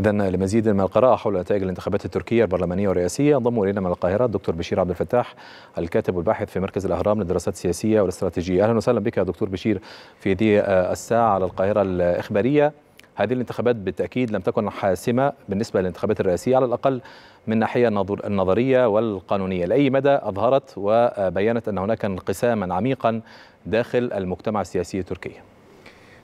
إذا لمزيد من القراءة حول نتائج الانتخابات التركية البرلمانية والرئاسية انضم إلينا من القاهرة الدكتور بشير عبد الفتاح الكاتب والباحث في مركز الأهرام للدراسات السياسية والاستراتيجية أهلا وسهلا بك يا دكتور بشير في هذه الساعة على القاهرة الإخبارية هذه الانتخابات بالتأكيد لم تكن حاسمة بالنسبة للانتخابات الرئاسية على الأقل من ناحية النظرية والقانونية لأي مدى أظهرت وبيّنت أن هناك انقساما عميقا داخل المجتمع السياسي التركي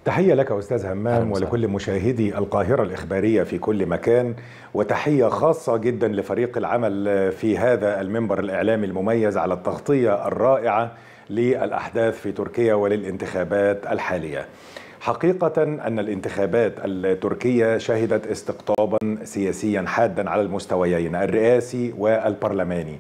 تحية لك أستاذ همام ولكل مشاهدي القاهرة الإخبارية في كل مكان وتحية خاصة جدا لفريق العمل في هذا المنبر الإعلامي المميز على التغطية الرائعة للأحداث في تركيا وللانتخابات الحالية حقيقة أن الانتخابات التركية شهدت استقطابا سياسيا حادا على المستويين الرئاسي والبرلماني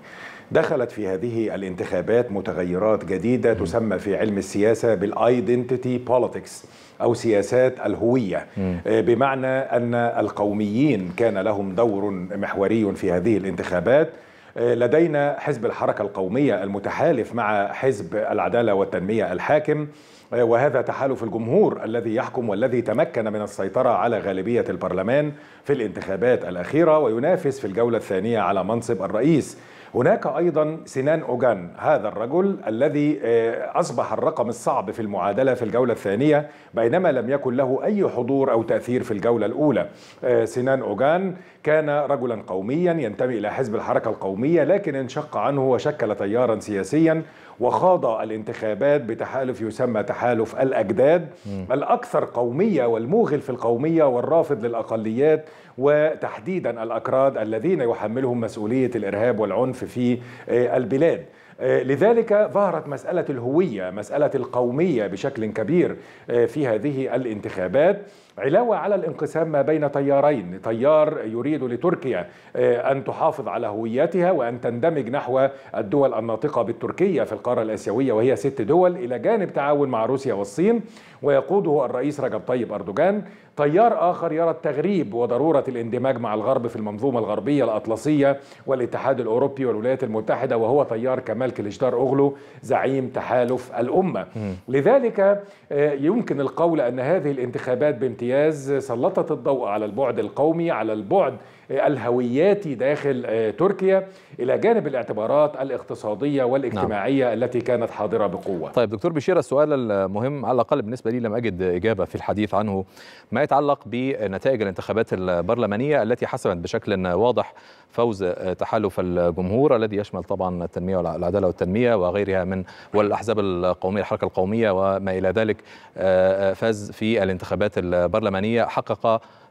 دخلت في هذه الانتخابات متغيرات جديدة تسمى في علم السياسة بالايدنتيتي بوليتكس أو سياسات الهوية آه، بمعنى أن القوميين كان لهم دور محوري في هذه الانتخابات آه، لدينا حزب الحركة القومية المتحالف مع حزب العدالة والتنمية الحاكم آه، وهذا تحالف الجمهور الذي يحكم والذي تمكن من السيطرة على غالبية البرلمان في الانتخابات الأخيرة وينافس في الجولة الثانية على منصب الرئيس هناك أيضا سنان أوجان هذا الرجل الذي آه، أصبح الرقم الصعب في المعادلة في الجولة الثانية بينما لم يكن له أي حضور أو تأثير في الجولة الأولى آه، سنان أوجان كان رجلا قوميا ينتمي إلى حزب الحركة القومية لكن انشق عنه وشكل تيارا سياسيا وخاض الانتخابات بتحالف يسمى تحالف الأجداد م. الأكثر قومية والموغل في القومية والرافض للأقليات وتحديدا الأكراد الذين يحملهم مسؤولية الإرهاب والعنف في آه، البلاد آه، لذلك ظهرت مسألة الهوية مسألة القومية بشكل كبير آه، في هذه الانتخابات علاوة على الانقسام ما بين تيارين تيار يريد لتركيا آه، أن تحافظ على هويتها وأن تندمج نحو الدول الناطقة بالتركية في القارة الآسيوية وهي ست دول إلى جانب تعاون مع روسيا والصين ويقوده الرئيس رجب طيب أردوغان تيار آخر يرى التغريب وضرورة الاندماج مع الغرب في المنظومة الغربية الأطلسية والاتحاد الأوروبي والولايات المتحدة وهو تيار كمال كليشدار أوغلو زعيم تحالف الأمة لذلك آه، يمكن القول أن هذه الانتخابات بامتياز امتياز سلطت الضوء على البعد القومي على البعد الهوياتي داخل آه، تركيا الى جانب الاعتبارات الاقتصاديه والاجتماعيه نعم. التي كانت حاضره بقوه. طيب دكتور بشير السؤال المهم على الاقل بالنسبه لي لم اجد اجابه في الحديث عنه ما يتعلق بنتائج الانتخابات البرلمانيه التي حسمت بشكل واضح فوز آه، تحالف الجمهور الذي يشمل طبعا التنميه والعداله والتنميه وغيرها من والاحزاب القوميه الحركه القوميه وما الى ذلك آه، فاز في الانتخابات البرلمانيه البرلمانية حقق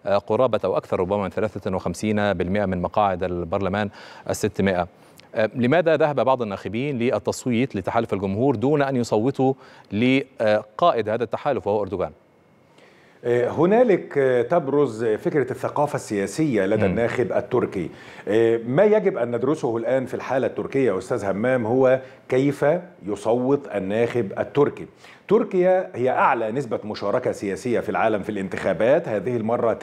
آه، قرابة أو أكثر ربما من 53% من مقاعد البرلمان الستمائة آه، لماذا ذهب بعض الناخبين للتصويت لتحالف الجمهور دون أن يصوتوا لقائد هذا التحالف وهو أردوغان؟ آه، هنالك تبرز فكرة الثقافة السياسية لدى الناخب التركي ما يجب أن ندرسه الآن في الحالة التركية أستاذ همام هو كيف يصوت الناخب التركي تركيا هي أعلى نسبة مشاركة سياسية في العالم في الانتخابات هذه المرة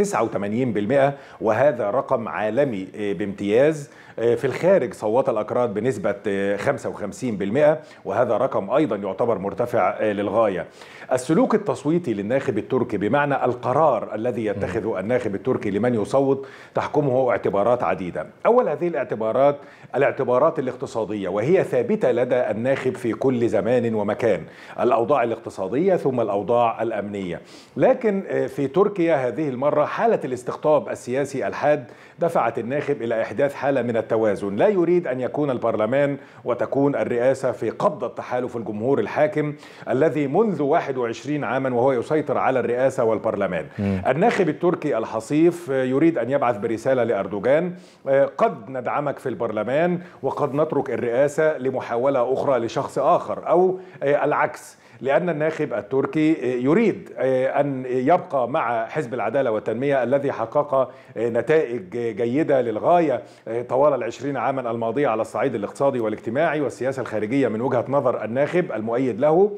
89% وهذا رقم عالمي آه، بامتياز آه، في الخارج صوت الأكراد بنسبة 55% آه، وهذا رقم أيضا يعتبر مرتفع للغاية السلوك التصويتي للناخب التركي بمعنى القرار الذي يتخذه الناخب التركي لمن يصوت تحكمه اعتبارات عديدة أول هذه الاعتبارات الاعتبارات الاقتصادية وهي ثابتة لدى الناخب في كل زمان ومكان الأوضاع الاقتصادية ثم الأوضاع الأمنية لكن آه، في تركيا هذه المرة حالة الاستقطاب السياسي الحاد دفعت الناخب إلى إحداث حالة من التوازن لا يريد أن يكون البرلمان وتكون الرئاسة في قبضة تحالف الجمهور الحاكم الذي منذ 21 عاما وهو يسيطر على الرئاسة والبرلمان الناخب التركي الحصيف آه، يريد أن يبعث برسالة لأردوغان آه، قد ندعمك في البرلمان وقد نترك الرئاسة لمحاولة أخرى لشخص آخر أو العكس لأن الناخب التركي يريد آه، أن يبقى مع حزب العدالة والتنمية الذي حقق آه، نتائج جيدة للغاية آه، طوال العشرين عاما الماضية على الصعيد الاقتصادي والاجتماعي والسياسة الخارجية من وجهة نظر الناخب المؤيد له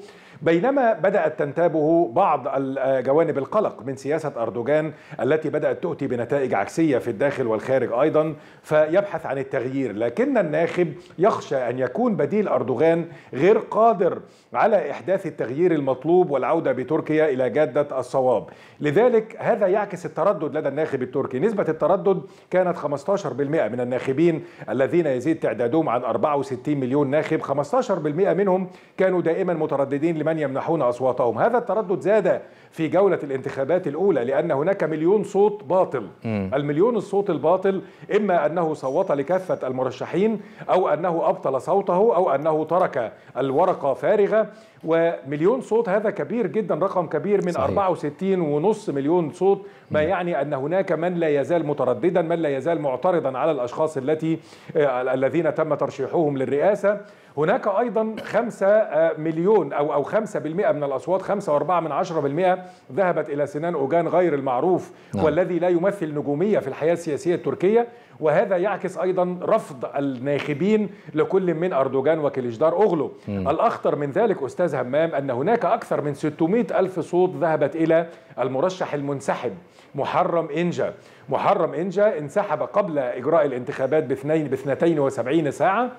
بينما بدأت تنتابه بعض جوانب القلق من سياسة أردوغان التي بدأت تؤتي بنتائج عكسية في الداخل والخارج أيضا فيبحث عن التغيير لكن الناخب يخشى أن يكون بديل أردوغان غير قادر على إحداث التغيير المطلوب والعودة بتركيا إلى جادة الصواب لذلك هذا يعكس التردد لدى الناخب التركي نسبة التردد كانت 15% من الناخبين الذين يزيد تعدادهم عن 64 مليون ناخب 15% منهم كانوا دائما مترددين لمن من يمنحون أصواتهم هذا التردد زاد في جولة الانتخابات الأولى لأن هناك مليون صوت باطل م. المليون الصوت الباطل إما أنه صوت لكافة المرشحين أو أنه أبطل صوته أو أنه ترك الورقة فارغة ومليون صوت هذا كبير جدا رقم كبير من صحيح. 64 ونص مليون صوت ما م. يعني أن هناك من لا يزال مترددا من لا يزال معترضا على الأشخاص التي آه، الذين تم ترشيحهم للرئاسة هناك أيضا 5 آه، مليون أو أو 5% من الأصوات 5.4 ذهبت إلى سنان أوجان غير المعروف نعم. والذي لا يمثل نجومية في الحياة السياسية التركية وهذا يعكس أيضا رفض الناخبين لكل من أردوغان وكليشدار أغلو مم. الأخطر من ذلك أستاذ همام أن هناك أكثر من 600 ألف صوت ذهبت إلى المرشح المنسحب محرم إنجا محرم إنجا انسحب قبل إجراء الانتخابات باثنين باثنتين وسبعين ساعة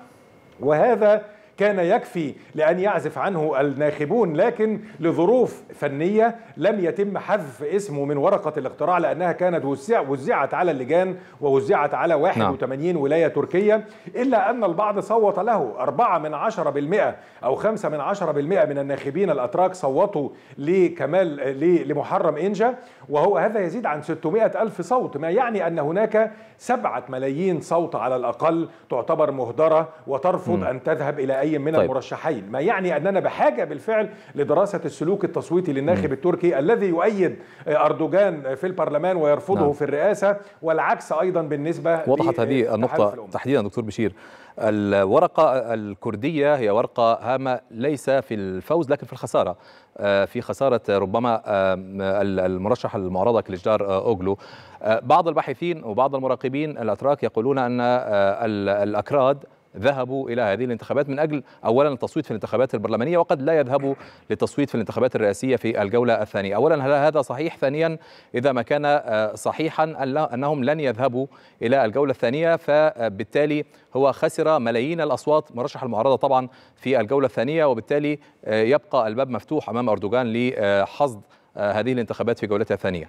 وهذا كان يكفي لأن يعزف عنه الناخبون لكن لظروف فنية لم يتم حذف اسمه من ورقة الاقتراع لأنها كانت وزعت على اللجان ووزعت على 81 نعم. ولاية تركية إلا أن البعض صوت له 4 من 10% أو 5 من 10% من الناخبين الأتراك صوتوا لكمال لمحرم إنجا وهو هذا يزيد عن 600 ألف صوت ما يعني أن هناك 7 ملايين صوت على الأقل تعتبر مهدرة وترفض م. أن تذهب إلى أي أي من طيب. المرشحين ما يعني أننا بحاجة بالفعل لدراسة السلوك التصويتي للناخب التركي الذي يؤيد أردوغان في البرلمان ويرفضه نعم. في الرئاسة والعكس أيضا بالنسبة وضحت هذه النقطة تحديدا دكتور بشير الورقة الكردية هي ورقة هامة ليس في الفوز لكن في الخسارة آه، في خسارة ربما المرشح المعارضة كليجدار آه، أوغلو آه، بعض الباحثين وبعض المراقبين الأتراك يقولون أن الأكراد ذهبوا الى هذه الانتخابات من اجل اولا التصويت في الانتخابات البرلمانيه وقد لا يذهبوا للتصويت في الانتخابات الرئاسيه في الجوله الثانيه، اولا هل هذا صحيح؟ ثانيا اذا ما كان آه، صحيحا انهم لن يذهبوا الى الجوله الثانيه فبالتالي هو خسر ملايين الاصوات مرشح المعارضه طبعا في الجوله الثانيه وبالتالي آه، يبقى الباب مفتوح امام اردوغان لحصد آه، هذه الانتخابات في جولتها الثانيه.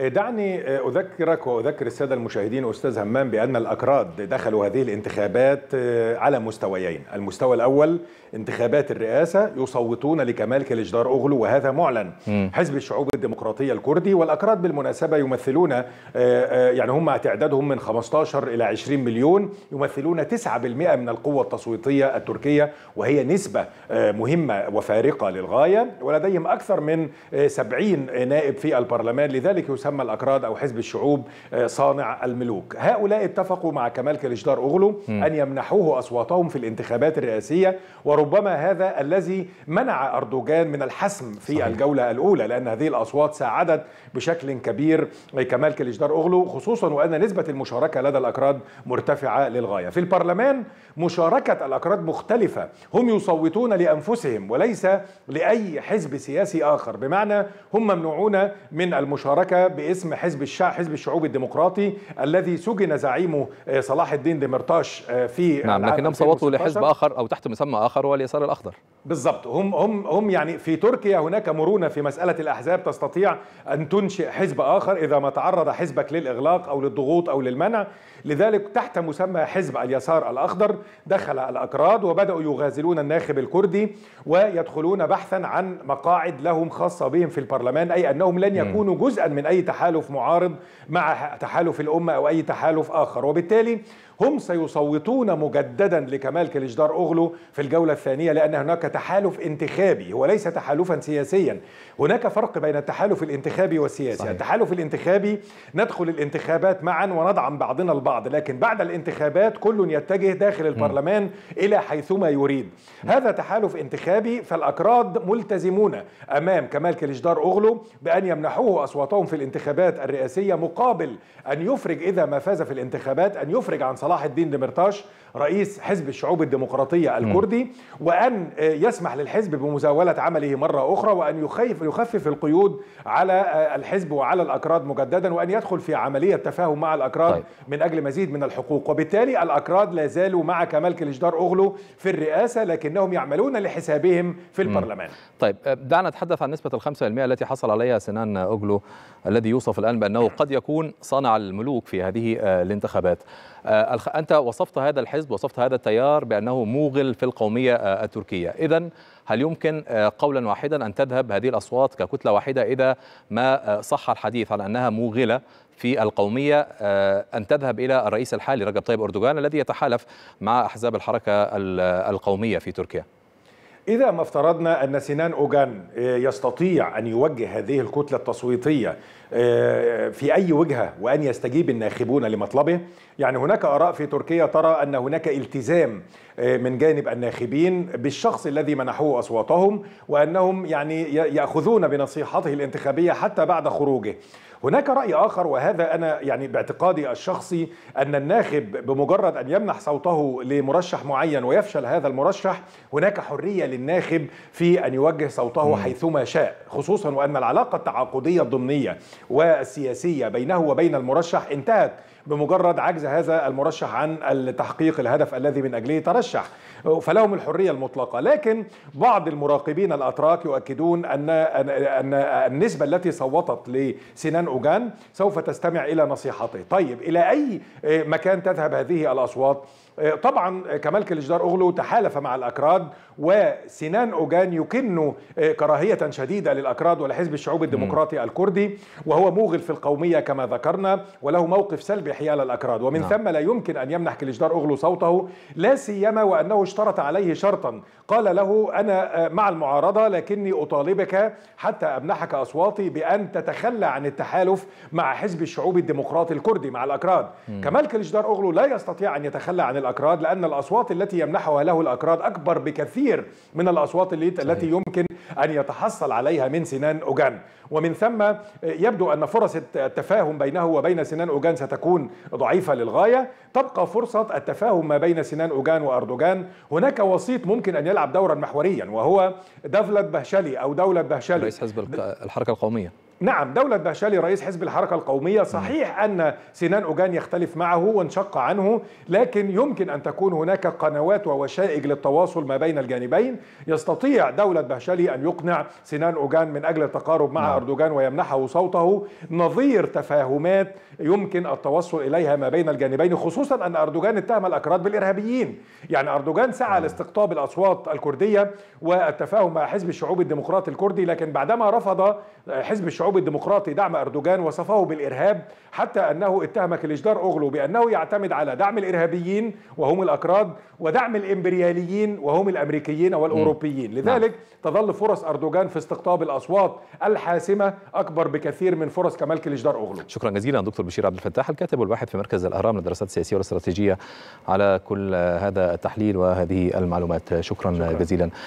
إيه، دعني إيه، أذكرك وأذكر السادة المشاهدين أستاذ همام بأن الأكراد دخلوا هذه الانتخابات إيه، على مستويين المستوى الأول انتخابات الرئاسة يصوتون لكمال كليجدار أغلو وهذا معلن م. حزب الشعوب الديمقراطية الكردي والأكراد بالمناسبة يمثلون يعني هم تعدادهم من 15 إلى 20 مليون يمثلون 9% من القوة التصويتية التركية وهي نسبة مهمة وفارقة للغاية ولديهم أكثر من 70 نائب في البرلمان لذلك يسمى يسمى الأكراد أو حزب الشعوب آه، صانع الملوك هؤلاء اتفقوا مع كمال كليشدار أوغلو أن يمنحوه أصواتهم في الانتخابات الرئاسية وربما هذا الذي منع أردوغان من الحسم في صحيح. الجولة الأولى لأن هذه الأصوات ساعدت بشكل كبير كمال كليشدار أوغلو خصوصا وأن نسبة المشاركة لدى الأكراد مرتفعة للغاية في البرلمان مشاركة الأكراد مختلفة هم يصوتون لأنفسهم وليس لأي حزب سياسي آخر بمعنى هم ممنوعون من المشاركة باسم حزب الشعب حزب الشعوب الديمقراطي الذي سجن زعيمه آه، صلاح الدين ديمرتاش آه، في نعم لكنهم صوتوا لحزب اخر او تحت مسمى اخر هو اليسار الاخضر بالظبط هم هم هم يعني في تركيا هناك مرونه في مساله الاحزاب تستطيع ان تنشئ حزب اخر اذا ما تعرض حزبك للاغلاق او للضغوط او للمنع لذلك تحت مسمى حزب اليسار الاخضر دخل الاكراد وبداوا يغازلون الناخب الكردي ويدخلون بحثا عن مقاعد لهم خاصه بهم في البرلمان اي انهم لن يكونوا جزءا من اي تحالف معارض مع تحالف الامه او اي تحالف اخر وبالتالي هم سيصوتون مجددا لكمال كليجدار أغلو في الجولة الثانية لأن هناك تحالف انتخابي هو ليس تحالفا سياسيا هناك فرق بين التحالف الانتخابي والسياسي صحيح. التحالف الانتخابي ندخل الانتخابات معا وندعم بعضنا البعض لكن بعد الانتخابات كل يتجه داخل البرلمان م. إلى حيثما يريد م. هذا تحالف انتخابي فالأكراد ملتزمون أمام كمال كليجدار أغلو بأن يمنحوه أصواتهم في الانتخابات الرئاسية مقابل أن يفرج إذا ما فاز في الانتخابات أن يفرج عن صلاح الدين دمرتاش رئيس حزب الشعوب الديمقراطية الكردي وأن آه، يسمح للحزب بمزاولة عمله مرة أخرى وأن يخيف يخفف القيود على آه، الحزب وعلى الأكراد مجددا وأن يدخل في عملية تفاهم مع الأكراد طيب. من أجل مزيد من الحقوق وبالتالي الأكراد لا زالوا مع كمال كليشدار أغلو في الرئاسة لكنهم يعملون لحسابهم في البرلمان طيب آه، دعنا نتحدث عن نسبة الخمسة المئة التي حصل عليها سنان أغلو الذي يوصف الآن بأنه قد يكون صانع الملوك في هذه الانتخابات آه، أنت وصفت هذا الحزب وصفت هذا التيار بأنه موغل في القومية آه، التركية إذا هل يمكن آه، قولا واحدا أن تذهب هذه الأصوات ككتلة واحدة إذا ما صح الحديث على أنها موغلة في القومية أن تذهب إلى الرئيس الحالي رجب طيب أردوغان الذي يتحالف مع أحزاب الحركة القومية في تركيا إذا ما افترضنا أن سنان أوغان يستطيع أن يوجه هذه الكتلة التصويتية آه، في أي وجهة وأن يستجيب الناخبون لمطلبه يعني هناك آراء في تركيا ترى أن هناك التزام آه، من جانب الناخبين بالشخص الذي منحوه أصواتهم وأنهم يعني يأخذون بنصيحته الانتخابية حتى بعد خروجه هناك رأي آخر وهذا أنا يعني باعتقادي الشخصي أن الناخب بمجرد أن يمنح صوته لمرشح معين ويفشل هذا المرشح هناك حرية للناخب في أن يوجه صوته حيثما شاء خصوصا وأن العلاقة التعاقدية الضمنية والسياسية بينه وبين المرشح انتهت بمجرد عجز هذا المرشح عن تحقيق الهدف الذي من أجله ترشح فلهم الحرية المطلقة لكن بعض المراقبين الأتراك يؤكدون أن, أن النسبة التي صوتت لسنان أوجان سوف تستمع إلى نصيحته طيب إلى أي مكان تذهب هذه الأصوات طبعا كمال كليجدار اوغلو تحالف مع الاكراد وسنان اوجان يكن كراهيه شديده للاكراد ولحزب الشعوب الديمقراطي الكردي وهو موغل في القوميه كما ذكرنا وله موقف سلبي بحيال الأكراد ومن نعم. ثم لا يمكن أن يمنح كليجدار أغلو صوته لا سيما وأنه اشترط عليه شرطا قال له أنا آه، مع المعارضة لكني أطالبك حتى أمنحك أصواتي بأن تتخلى عن التحالف مع حزب الشعوب الديمقراطي الكردي مع الأكراد مم. كمال كليجدار أغلو لا يستطيع أن يتخلى عن الأكراد لأن الأصوات التي يمنحها له الأكراد أكبر بكثير من الأصوات التي يمكن أن يتحصل عليها من سنان أوجان ومن ثم آه، يبدو أن فرص التفاهم بينه وبين سنان أوجان ستكون تكون ضعيفة للغاية تبقى فرصة التفاهم ما بين سنان أوجان وأردوغان هناك وسيط ممكن أن يلعب دورا محوريا وهو دولة بهشلي أو دولة بهشلي رئيس حزب الحركة القومية نعم دولة بهشالي رئيس حزب الحركة القومية صحيح أن سنان أوجان يختلف معه وانشق عنه لكن يمكن أن تكون هناك قنوات ووشائج للتواصل ما بين الجانبين يستطيع دولة بهشالي أن يقنع سنان أوجان من أجل التقارب مع نعم. أردوغان ويمنحه صوته نظير تفاهمات يمكن التوصل إليها ما بين الجانبين خصوصا أن أردوغان اتهم الأكراد بالإرهابيين يعني أردوغان سعى نعم. لاستقطاب الأصوات الكردية والتفاهم مع حزب الشعوب الديمقراطي الكردي لكن بعدما رفض حزب الشعوب الشعوب الديمقراطي دعم أردوغان وصفه بالإرهاب حتى أنه اتهم كليجدار أوغلو بأنه يعتمد على دعم الإرهابيين وهم الأكراد ودعم الإمبرياليين وهم الأمريكيين والأوروبيين لذلك نعم. تظل فرص أردوغان في استقطاب الأصوات الحاسمة أكبر بكثير من فرص كمال كليشدار أوغلو شكرا جزيلا دكتور بشير عبد الفتاح الكاتب والباحث في مركز الأهرام للدراسات السياسية والاستراتيجية على كل هذا التحليل وهذه المعلومات شكرا, شكرا. جزيلا